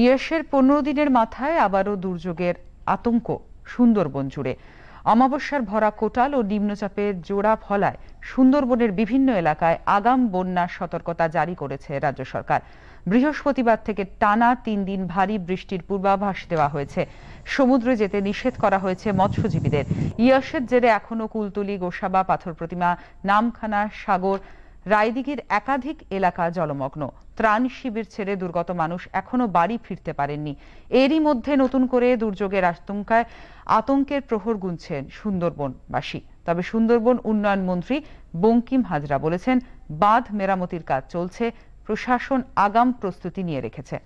ইয়েশের পনেরো দিনের মাথায় আবারও দুর্যোগের আতঙ্ক সুন্দরবন জুড়ে অমাবস্যার ভরা কোটাল ও নিম্নচাপের জোড়া ফলায় সুন্দরবনের বিভিন্ন এলাকায় আগাম বন্যার সতর্কতা জারি করেছে রাজ্য সরকার বৃহস্পতিবার থেকে টানা তিন দিন ভারী বৃষ্টির পূর্বাভাস দেওয়া হয়েছে সমুদ্রে যেতে নিষেধ করা হয়েছে মৎস্যজীবীদের ইয়াসের জেরে এখনও কুলতলি গোসাবা পাথর প্রতিমা নামখানা সাগর রায়দিঘির একাধিক এলাকা জলমগ্ন ত্রাণ শিবির ছেড়ে দুর্গত মানুষ এখনো বাড়ি ফিরতে পারেননি এরই মধ্যে নতুন করে দুর্যোগের আতঙ্কায় আতঙ্কের প্রহর গুনছেন সুন্দরবনবাসী তবে সুন্দরবন উন্নয়ন মন্ত্রী বঙ্কিম হাজরা বলেছেন বাঁধ মেরামতির কাজ চলছে প্রশাসন আগাম প্রস্তুতি নিয়ে রেখেছে